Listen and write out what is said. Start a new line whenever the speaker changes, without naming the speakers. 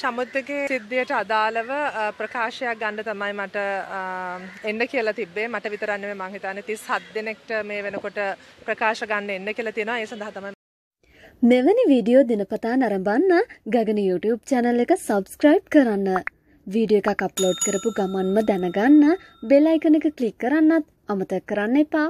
සමුද්දගේ සිද්ධියට අදාළව ප්‍රකාශයක් ගන්න තමයි මට එන්න කියලා තිබේ මට විතරන්නේ මං හිතන්නේ 37 දිනෙකට මේ වෙනකොට ප්‍රකාශ ගන්න එන්න කියලා
තියෙනවා ඒ සඳහා තමයි
මෙවැනි වීඩියෝ දිනපතා නරඹන්න ගගන YouTube channel එක subscribe කරන්න වීඩියෝ එකක් අප්ලෝඩ් කරපු ගමන්ම දැනගන්න බෙල්
අයිකන එක ක්ලික් කරන්නත් අමතක කරන්න එපා